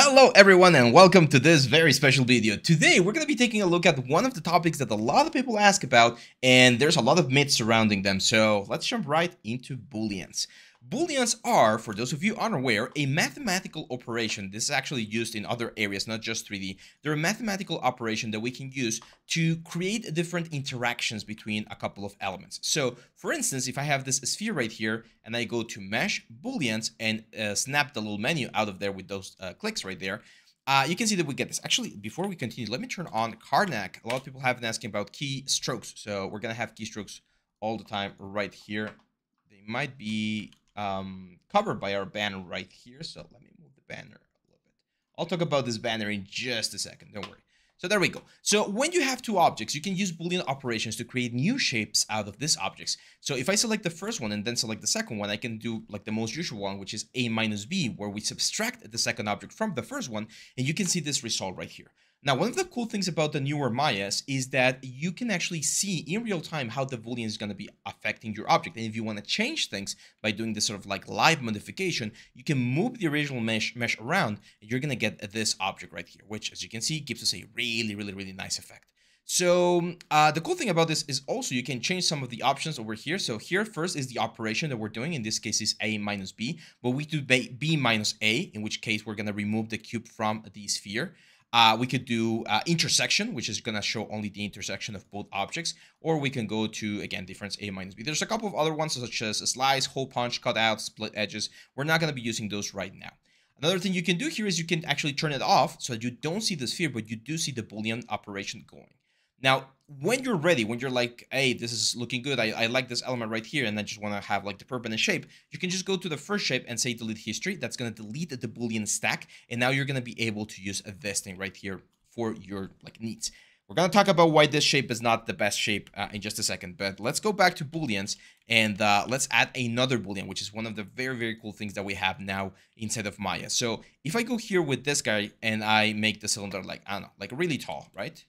Hello everyone and welcome to this very special video. Today we're going to be taking a look at one of the topics that a lot of people ask about and there's a lot of myths surrounding them. So let's jump right into Booleans. Booleans are, for those of you unaware, a mathematical operation. This is actually used in other areas, not just 3D. They're a mathematical operation that we can use to create different interactions between a couple of elements. So, for instance, if I have this sphere right here and I go to mesh Booleans and uh, snap the little menu out of there with those uh, clicks right there, uh, you can see that we get this. Actually, before we continue, let me turn on Karnak. A lot of people have been asking about key strokes, So we're going to have keystrokes all the time right here. They might be um, covered by our banner right here. So let me move the banner a little bit. I'll talk about this banner in just a second. Don't worry. So there we go. So when you have two objects, you can use Boolean operations to create new shapes out of these objects. So if I select the first one and then select the second one, I can do like the most usual one, which is A minus B, where we subtract the second object from the first one, and you can see this result right here. Now, one of the cool things about the newer Mayas is that you can actually see in real time how the Boolean is going to be affecting your object. And if you want to change things by doing this sort of like live modification, you can move the original mesh, mesh around and you're going to get this object right here, which as you can see, gives us a really, really, really nice effect. So uh, the cool thing about this is also you can change some of the options over here. So here first is the operation that we're doing. In this case is A minus B, but we do B minus A, in which case we're going to remove the cube from the sphere. Uh, we could do uh, intersection, which is going to show only the intersection of both objects, or we can go to, again, difference A minus B. There's a couple of other ones such as slice, hole punch, cut out, split edges. We're not going to be using those right now. Another thing you can do here is you can actually turn it off so that you don't see the sphere, but you do see the Boolean operation going. Now, when you're ready, when you're like, hey, this is looking good, I, I like this element right here, and I just want to have like the permanent shape, you can just go to the first shape and say delete history. That's going to delete the Boolean stack, and now you're going to be able to use a vesting right here for your like needs. We're going to talk about why this shape is not the best shape uh, in just a second, but let's go back to Booleans and uh, let's add another Boolean, which is one of the very, very cool things that we have now inside of Maya. So if I go here with this guy and I make the cylinder like, I don't know, like really tall, right?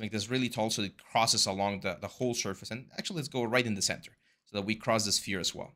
make this really tall so it crosses along the, the whole surface. And actually, let's go right in the center so that we cross the sphere as well.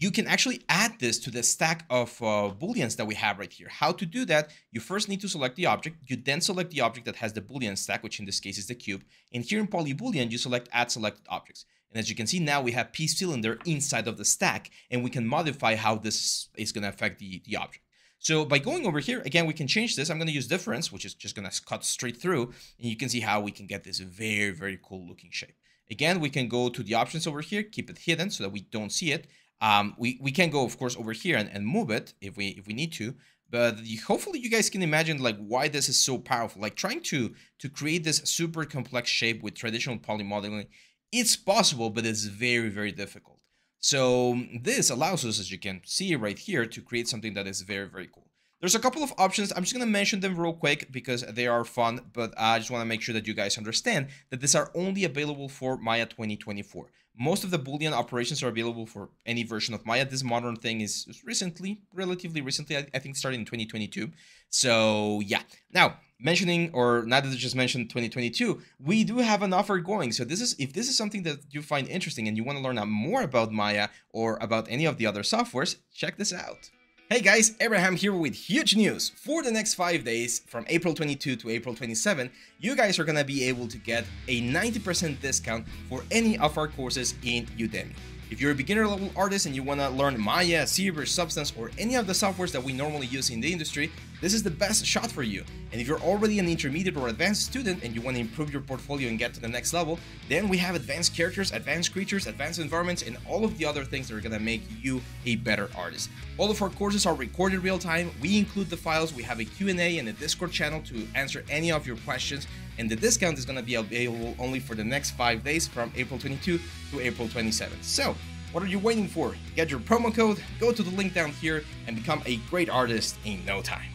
You can actually add this to the stack of uh, booleans that we have right here. How to do that? You first need to select the object. You then select the object that has the boolean stack, which in this case is the cube. And here in polyboolean, you select add selected objects. And as you can see now, we have P cylinder inside of the stack, and we can modify how this is going to affect the, the object. So by going over here, again, we can change this. I'm going to use difference, which is just going to cut straight through. And you can see how we can get this very, very cool looking shape. Again, we can go to the options over here, keep it hidden so that we don't see it. Um, we, we can go, of course, over here and, and move it if we if we need to. But hopefully you guys can imagine like why this is so powerful. Like trying to to create this super complex shape with traditional poly modeling, it's possible, but it's very, very difficult. So this allows us, as you can see right here, to create something that is very, very cool. There's a couple of options. I'm just going to mention them real quick because they are fun, but I just want to make sure that you guys understand that these are only available for Maya 2024. Most of the Boolean operations are available for any version of Maya. This modern thing is recently, relatively recently, I think started in 2022. So yeah. Now, mentioning or not that just mentioned 2022 we do have an offer going so this is if this is something that you find interesting and you want to learn more about maya or about any of the other softwares check this out Hey guys, Abraham here with huge news. For the next 5 days, from April 22 to April 27, you guys are gonna be able to get a 90% discount for any of our courses in Udemy. If you're a beginner level artist and you wanna learn Maya, Cereber, Substance, or any of the softwares that we normally use in the industry, this is the best shot for you. And if you're already an intermediate or advanced student and you want to improve your portfolio and get to the next level, then we have advanced characters, advanced creatures, advanced environments, and all of the other things that are going to make you a better artist. All of our courses are recorded real time. We include the files. We have a Q&A and a Discord channel to answer any of your questions. And the discount is going to be available only for the next five days from April 22 to April 27. So what are you waiting for? Get your promo code, go to the link down here, and become a great artist in no time.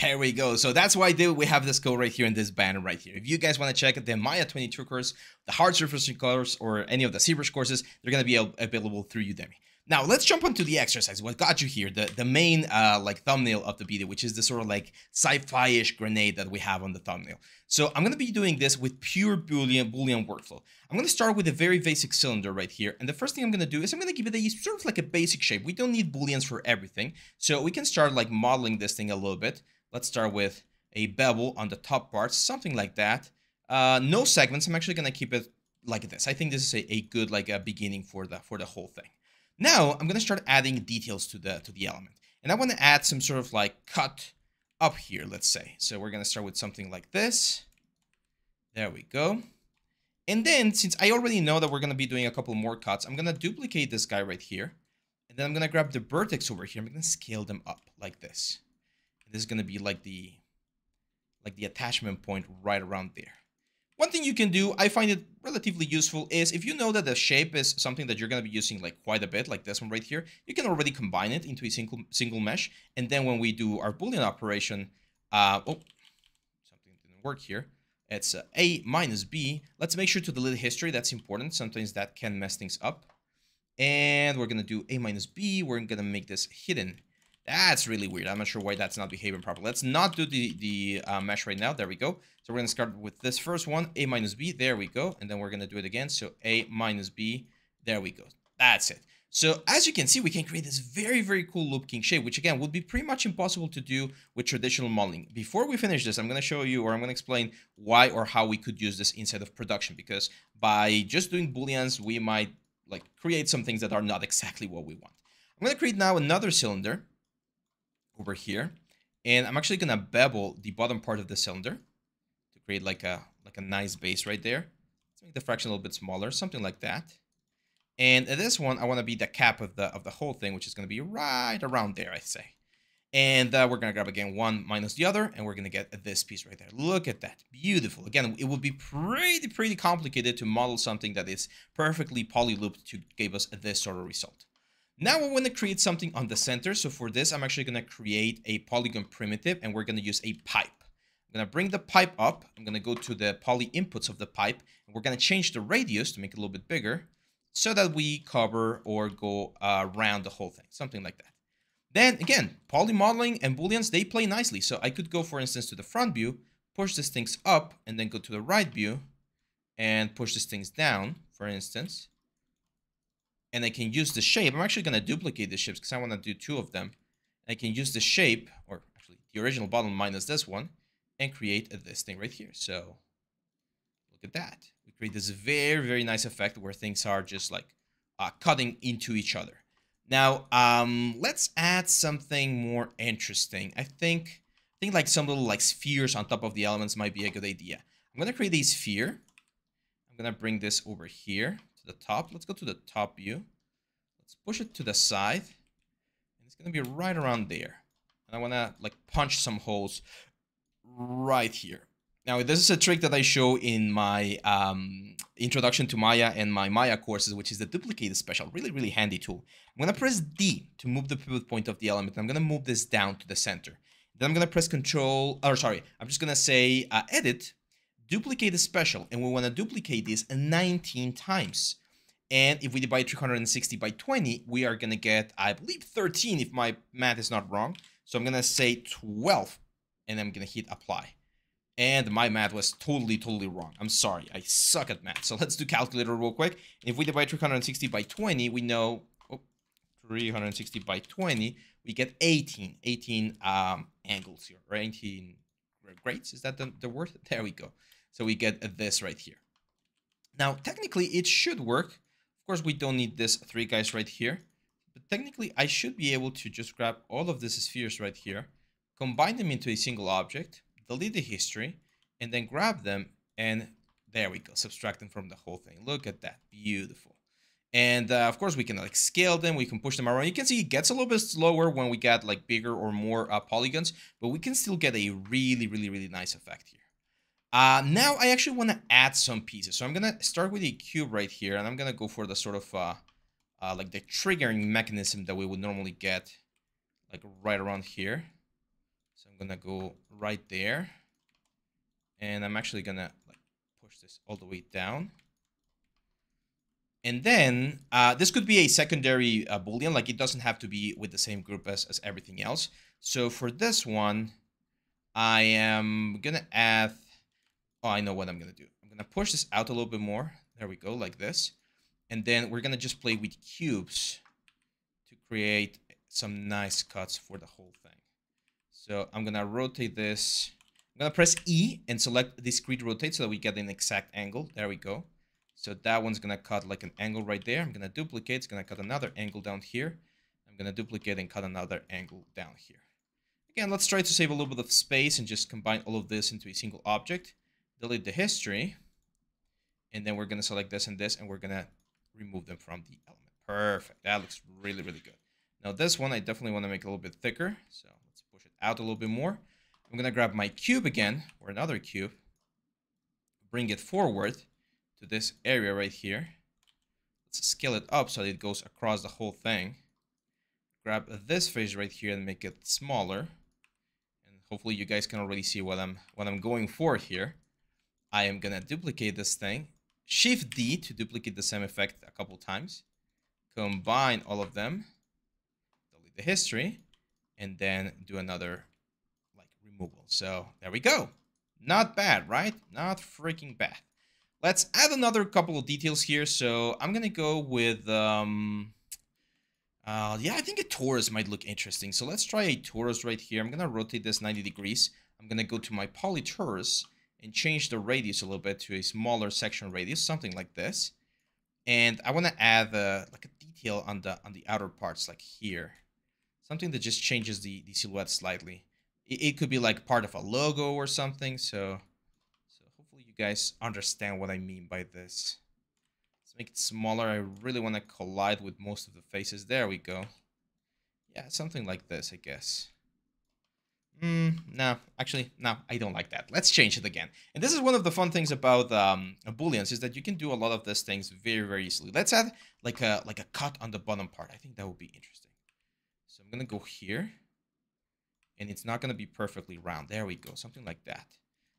Here we go. So that's why they, we have this code right here in this banner right here. If you guys want to check the Maya 22 course, the hard surfacing course, or any of the ZBrush courses, they're going to be available through Udemy. Now let's jump onto the exercise. What got you here? The the main uh, like thumbnail of the video, which is the sort of like sci-fi-ish grenade that we have on the thumbnail. So I'm gonna be doing this with pure Boolean Boolean workflow. I'm gonna start with a very basic cylinder right here, and the first thing I'm gonna do is I'm gonna give it a sort of like a basic shape. We don't need booleans for everything, so we can start like modeling this thing a little bit. Let's start with a bevel on the top part, something like that. Uh, no segments. I'm actually gonna keep it like this. I think this is a, a good like a beginning for the for the whole thing. Now I'm gonna start adding details to the to the element, and I want to add some sort of like cut up here, let's say. So we're gonna start with something like this. There we go. And then since I already know that we're gonna be doing a couple more cuts, I'm gonna duplicate this guy right here, and then I'm gonna grab the vertex over here. I'm gonna scale them up like this this is going to be like the like the attachment point right around there. One thing you can do, I find it relatively useful, is if you know that the shape is something that you're going to be using like quite a bit, like this one right here, you can already combine it into a single single mesh. And then when we do our Boolean operation, uh, oh, something didn't work here. It's uh, A minus B. Let's make sure to delete history. That's important. Sometimes that can mess things up. And we're going to do A minus B. We're going to make this hidden. That's really weird. I'm not sure why that's not behaving properly. Let's not do the, the uh, mesh right now. There we go. So we're going to start with this first one, A minus B. There we go. And then we're going to do it again. So A minus B. There we go. That's it. So as you can see, we can create this very, very cool loop king shape, which again would be pretty much impossible to do with traditional modeling. Before we finish this, I'm going to show you or I'm going to explain why or how we could use this inside of production, because by just doing booleans, we might like create some things that are not exactly what we want. I'm going to create now another cylinder over here. And I'm actually going to bevel the bottom part of the cylinder to create like a, like a nice base right there. Let's make the fraction a little bit smaller, something like that. And this one, I want to be the cap of the of the whole thing, which is going to be right around there, I say. And uh, we're going to grab again one minus the other, and we're going to get this piece right there. Look at that. Beautiful. Again, it would be pretty, pretty complicated to model something that is perfectly polylooped to give us this sort of result. Now I want to create something on the center. So for this, I'm actually going to create a polygon primitive and we're going to use a pipe. I'm going to bring the pipe up. I'm going to go to the poly inputs of the pipe. And we're going to change the radius to make it a little bit bigger so that we cover or go uh, around the whole thing, something like that. Then again, poly modeling and booleans, they play nicely. So I could go, for instance, to the front view, push these things up and then go to the right view and push these things down, for instance and I can use the shape. I'm actually going to duplicate the shapes because I want to do two of them. I can use the shape, or actually the original bottle minus this one, and create this thing right here. So look at that. We create this very, very nice effect where things are just like uh, cutting into each other. Now, um, let's add something more interesting. I think, I think like some little like spheres on top of the elements might be a good idea. I'm going to create a sphere. I'm going to bring this over here the top. Let's go to the top view. Let's push it to the side. And it's going to be right around there. And I want to like punch some holes right here. Now, this is a trick that I show in my um, introduction to Maya and my Maya courses, which is the duplicate special. Really, really handy tool. I'm going to press D to move the pivot point of the element. I'm going to move this down to the center. Then I'm going to press control, or sorry, I'm just going to say uh, edit duplicate the special, and we want to duplicate this 19 times. And if we divide 360 by 20, we are going to get, I believe, 13 if my math is not wrong. So I'm going to say 12, and I'm going to hit apply. And my math was totally, totally wrong. I'm sorry. I suck at math. So let's do calculator real quick. If we divide 360 by 20, we know oh, 360 by 20, we get 18, 18 um, angles here, right? 18 grades. Is that the, the word? There we go. So we get this right here. Now, technically it should work. Of course, we don't need this three guys right here, but technically I should be able to just grab all of these spheres right here, combine them into a single object, delete the history, and then grab them and there we go, subtract them from the whole thing. Look at that, beautiful. And uh, of course, we can like scale them. We can push them around. You can see it gets a little bit slower when we get like bigger or more uh, polygons, but we can still get a really, really, really nice effect here. Uh, now I actually want to add some pieces. So I'm going to start with a cube right here, and I'm going to go for the sort of uh, uh, like the triggering mechanism that we would normally get like right around here. So I'm going to go right there, and I'm actually going to push this all the way down. And then uh, this could be a secondary uh, boolean, like it doesn't have to be with the same group as, as everything else. So for this one, I am going to add oh, I know what I'm going to do. I'm going to push this out a little bit more. There we go, like this. And then we're going to just play with cubes to create some nice cuts for the whole thing. So I'm going to rotate this. I'm going to press E and select discrete rotate so that we get an exact angle. There we go. So that one's going to cut like an angle right there. I'm going to duplicate. It's going to cut another angle down here. I'm going to duplicate and cut another angle down here. Again, let's try to save a little bit of space and just combine all of this into a single object delete the history, and then we're going to select this and this, and we're going to remove them from the element. Perfect. That looks really, really good. Now this one, I definitely want to make a little bit thicker. So let's push it out a little bit more. I'm going to grab my cube again, or another cube, bring it forward to this area right here. Let's scale it up so that it goes across the whole thing. Grab this face right here and make it smaller. And hopefully you guys can already see what I'm, what I'm going for here. I am gonna duplicate this thing. Shift D to duplicate the same effect a couple times. Combine all of them. Delete the history. And then do another like removal. So there we go. Not bad, right? Not freaking bad. Let's add another couple of details here. So I'm gonna go with, um, uh, yeah, I think a torus might look interesting. So let's try a torus right here. I'm gonna rotate this 90 degrees. I'm gonna go to my poly torus and change the radius a little bit to a smaller section radius, something like this. And I want to add a, uh, like a detail on the on the outer parts, like here, something that just changes the the silhouette slightly. It, it could be like part of a logo or something. So, so hopefully you guys understand what I mean by this. Let's make it smaller. I really want to collide with most of the faces. There we go. Yeah, something like this, I guess. Mm, no, actually, no, I don't like that. Let's change it again. And this is one of the fun things about um, booleans is that you can do a lot of these things very, very easily. Let's add like a like a cut on the bottom part. I think that would be interesting. So I'm gonna go here, and it's not gonna be perfectly round. There we go, something like that.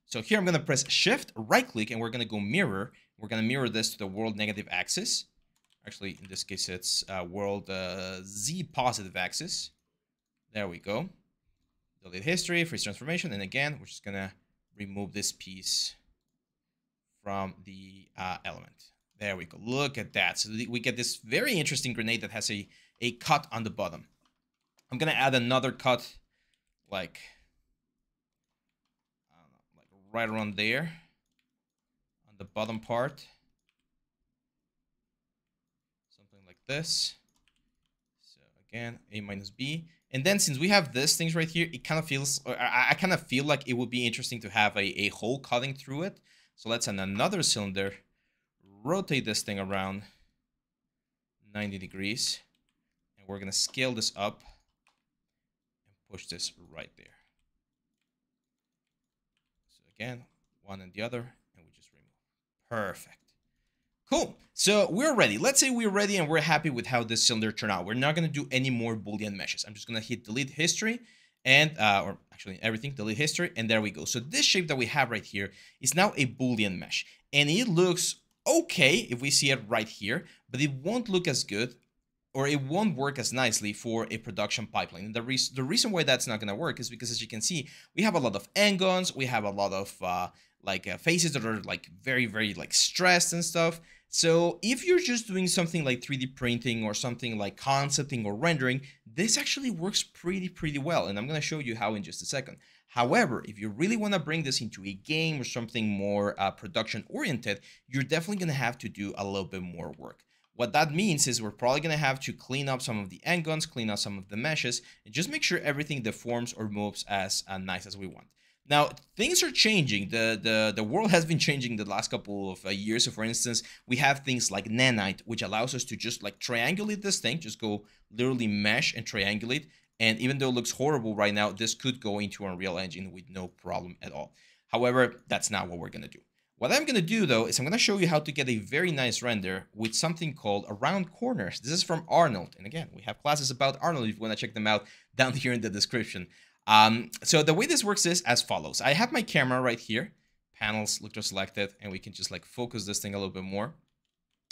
So here I'm gonna press Shift, right click, and we're gonna go mirror. We're gonna mirror this to the world negative axis. Actually, in this case, it's uh, world uh, Z positive axis. There we go delete history, freeze transformation, and again, we're just gonna remove this piece from the uh, element. There we go. Look at that. So we get this very interesting grenade that has a, a cut on the bottom. I'm gonna add another cut, like, know, like right around there, on the bottom part. Something like this. So again, A minus B. And then since we have these things right here, it kind of feels, I, I kind of feel like it would be interesting to have a, a hole cutting through it. So let's add another cylinder, rotate this thing around 90 degrees, and we're going to scale this up and push this right there. So again, one and the other, and we just remove. Perfect. Cool. So we're ready. Let's say we're ready and we're happy with how this cylinder turned out. We're not going to do any more Boolean meshes. I'm just going to hit delete history and, uh, or actually everything, delete history. And there we go. So this shape that we have right here is now a Boolean mesh and it looks okay if we see it right here, but it won't look as good or it won't work as nicely for a production pipeline. And the, re the reason why that's not going to work is because, as you can see, we have a lot of n we have a lot of uh, like uh, faces that are like very, very like stressed and stuff. So if you're just doing something like 3D printing or something like concepting or rendering, this actually works pretty, pretty well. And I'm going to show you how in just a second. However, if you really want to bring this into a game or something more uh, production oriented, you're definitely going to have to do a little bit more work. What that means is we're probably going to have to clean up some of the end guns, clean up some of the meshes, and just make sure everything deforms or moves as uh, nice as we want. Now things are changing. The the the world has been changing the last couple of uh, years. So for instance, we have things like nanite, which allows us to just like triangulate this thing, just go literally mesh and triangulate. And even though it looks horrible right now, this could go into Unreal Engine with no problem at all. However, that's not what we're gonna do. What I'm gonna do though is I'm gonna show you how to get a very nice render with something called around corners. This is from Arnold. And again, we have classes about Arnold if you wanna check them out down here in the description. Um, so the way this works is as follows. I have my camera right here, panels, look to selected, and we can just like focus this thing a little bit more.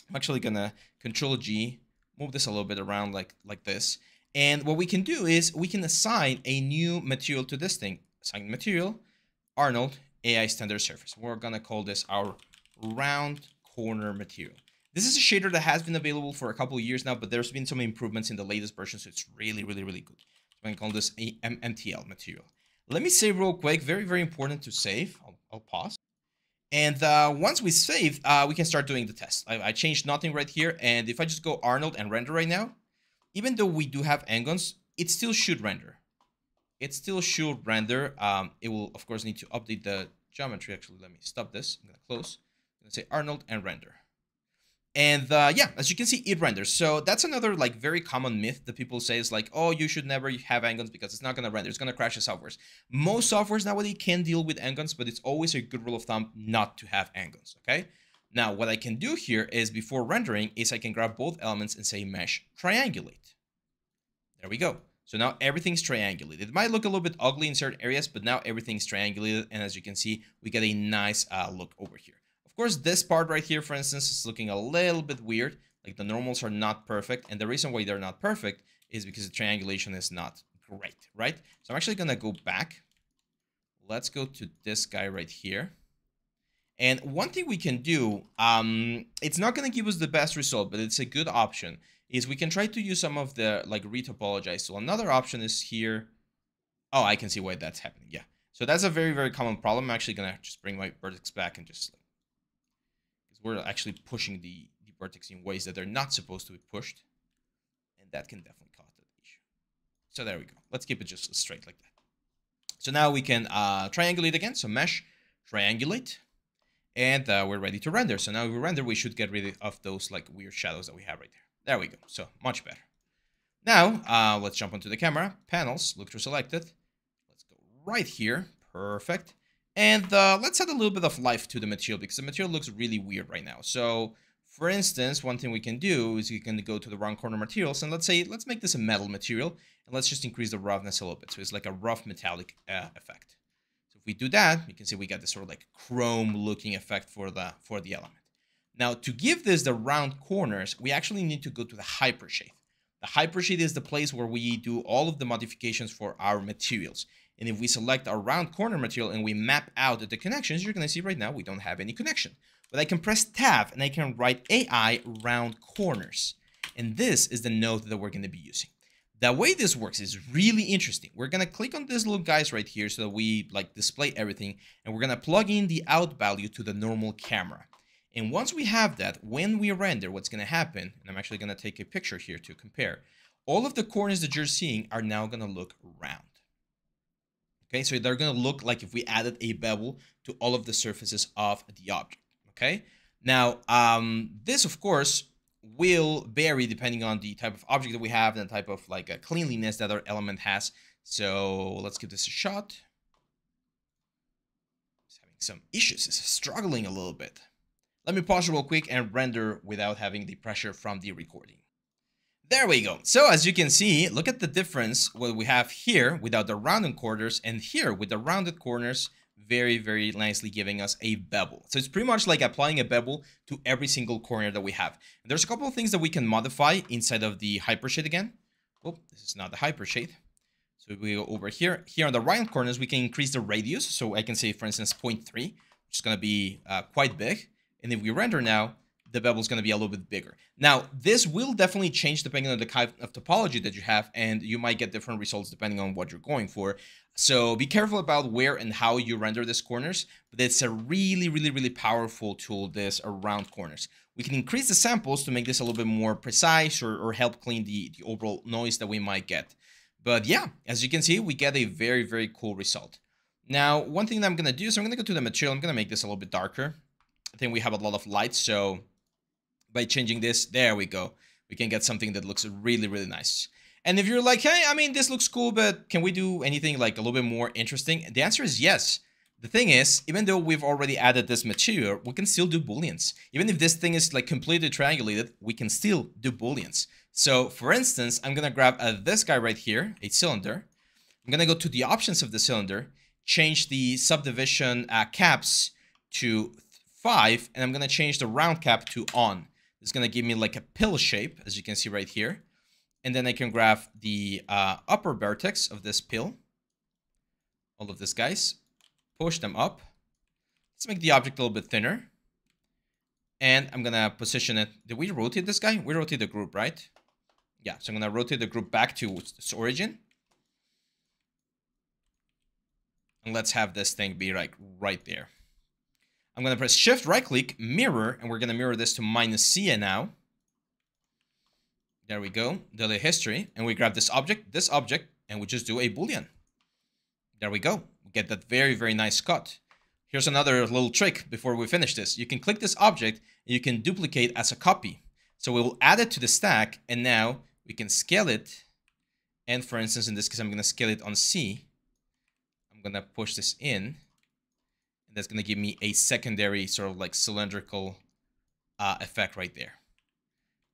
I'm actually gonna control G, move this a little bit around like, like this. And what we can do is we can assign a new material to this thing. Assign material, Arnold, AI standard surface. We're gonna call this our round corner material. This is a shader that has been available for a couple years now, but there's been some improvements in the latest version, so it's really, really, really good. I'm gonna call this a MTL material. Let me save real quick, very, very important to save. I'll, I'll pause. And uh, once we save, uh, we can start doing the test. I, I, changed nothing right here. And if I just go Arnold and render right now, even though we do have Ngons, it still should render. It still should render. Um, it will, of course, need to update the geometry. Actually, let me stop this. I'm going to close. I'm going to say Arnold and render. And uh, yeah, as you can see, it renders. So that's another like very common myth that people say is like, oh, you should never have angles because it's not going to render. It's going to crash the softwares. Most softwares nowadays can deal with angles, but it's always a good rule of thumb not to have angles. okay? Now, what I can do here is before rendering is I can grab both elements and say mesh triangulate. There we go. So now everything's triangulated. It might look a little bit ugly in certain areas, but now everything's triangulated. And as you can see, we get a nice uh, look over here course, this part right here, for instance, is looking a little bit weird. Like the normals are not perfect. And the reason why they're not perfect is because the triangulation is not great, right? So I'm actually going to go back. Let's go to this guy right here. And one thing we can do, um, it's not going to give us the best result, but it's a good option, is we can try to use some of the, like, retopologize. So another option is here. Oh, I can see why that's happening. Yeah. So that's a very, very common problem. I'm actually going to just bring my vertex back and just we're actually pushing the, the vertex in ways that they're not supposed to be pushed. And that can definitely cause that issue. So there we go. Let's keep it just straight like that. So now we can uh, triangulate again. So mesh, triangulate, and uh, we're ready to render. So now we render, we should get rid of those like weird shadows that we have right there. There we go. So much better. Now, uh, let's jump onto the camera. Panels, look to selected. Let's go right here. Perfect. And uh, let's add a little bit of life to the material because the material looks really weird right now. So for instance, one thing we can do is we can go to the round corner materials and let's say, let's make this a metal material and let's just increase the roughness a little bit. So it's like a rough metallic uh, effect. So if we do that, you can see we got this sort of like chrome looking effect for the, for the element. Now to give this the round corners, we actually need to go to the hypershade. The hypershade is the place where we do all of the modifications for our materials. And if we select our round corner material and we map out the connections, you're gonna see right now we don't have any connection. But I can press tab and I can write AI round corners. And this is the node that we're gonna be using. The way this works is really interesting. We're gonna click on these little guys right here so that we like display everything. And we're gonna plug in the out value to the normal camera. And once we have that, when we render, what's gonna happen, and I'm actually gonna take a picture here to compare, all of the corners that you're seeing are now gonna look round. Okay, so they're gonna look like if we added a bevel to all of the surfaces of the object, okay? Now, um, this of course will vary depending on the type of object that we have and the type of like uh, cleanliness that our element has. So let's give this a shot. It's having some issues, it's struggling a little bit. Let me pause real quick and render without having the pressure from the recording. There we go. So as you can see, look at the difference what we have here without the rounded corners and here with the rounded corners very, very nicely giving us a bevel. So it's pretty much like applying a bevel to every single corner that we have. And there's a couple of things that we can modify inside of the hypershade again. Oh, this is not the hypershade. So we go over here. Here on the right corners, we can increase the radius. So I can say, for instance, 0.3, which is going to be uh, quite big. And if we render now, the bevel is going to be a little bit bigger. Now, this will definitely change depending on the kind of topology that you have, and you might get different results depending on what you're going for. So be careful about where and how you render these corners, but it's a really, really, really powerful tool, this around corners. We can increase the samples to make this a little bit more precise or, or help clean the, the overall noise that we might get. But yeah, as you can see, we get a very, very cool result. Now, one thing that I'm going to do is I'm going to go to the material. I'm going to make this a little bit darker. I think we have a lot of light, so by changing this, there we go. We can get something that looks really, really nice. And if you're like, hey, I mean, this looks cool, but can we do anything like a little bit more interesting? The answer is yes. The thing is, even though we've already added this material, we can still do booleans. Even if this thing is like completely triangulated, we can still do booleans. So for instance, I'm gonna grab uh, this guy right here, a cylinder. I'm gonna go to the options of the cylinder, change the subdivision uh, caps to five, and I'm gonna change the round cap to on. It's going to give me like a pill shape, as you can see right here. And then I can graph the uh, upper vertex of this pill. All of these guys. Push them up. Let's make the object a little bit thinner. And I'm going to position it. Did we rotate this guy? We rotate the group, right? Yeah, so I'm going to rotate the group back to its origin. And let's have this thing be like right there. I'm going to press shift right click mirror and we're going to mirror this to minus C now. There we go. Delete history. And we grab this object, this object, and we just do a boolean. There we go. We get that very, very nice cut. Here's another little trick before we finish this. You can click this object and you can duplicate as a copy. So we will add it to the stack and now we can scale it. And for instance, in this case, I'm going to scale it on C. I'm going to push this in that's going to give me a secondary sort of like cylindrical uh, effect right there.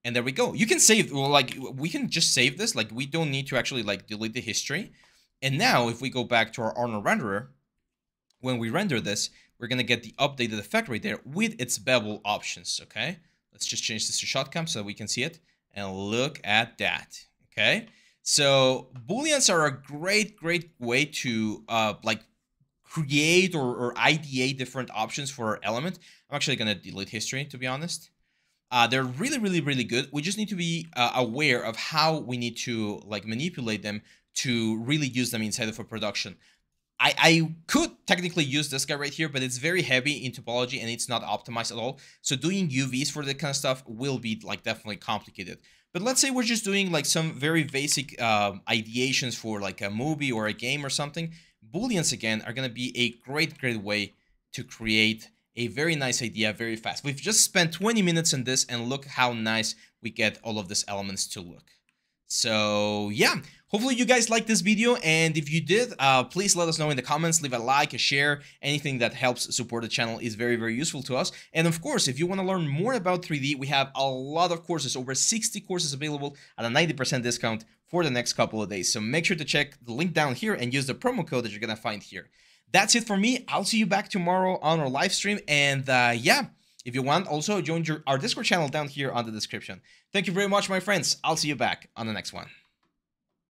And there we go. You can save, well, like, we can just save this. Like, we don't need to actually, like, delete the history. And now, if we go back to our Arnold renderer, when we render this, we're going to get the updated effect right there with its bevel options, okay? Let's just change this to shotcam so we can see it. And look at that, okay? So, booleans are a great, great way to, uh, like, create or, or ideate different options for element. I'm actually going to delete history, to be honest. Uh, they're really, really, really good. We just need to be uh, aware of how we need to like manipulate them to really use them inside of a production. I, I could technically use this guy right here, but it's very heavy in topology and it's not optimized at all. So doing UVs for that kind of stuff will be like definitely complicated. But let's say we're just doing like some very basic uh, ideations for like a movie or a game or something. Booleans, again, are going to be a great, great way to create a very nice idea very fast. We've just spent 20 minutes in this and look how nice we get all of these elements to look. So yeah, hopefully you guys liked this video and if you did, uh, please let us know in the comments, leave a like, a share, anything that helps support the channel is very, very useful to us. And of course, if you want to learn more about 3D, we have a lot of courses, over 60 courses available at a 90% discount for the next couple of days. So make sure to check the link down here and use the promo code that you're going to find here. That's it for me. I'll see you back tomorrow on our live stream. And uh, yeah, if you want, also join your, our Discord channel down here on the description. Thank you very much, my friends. I'll see you back on the next one.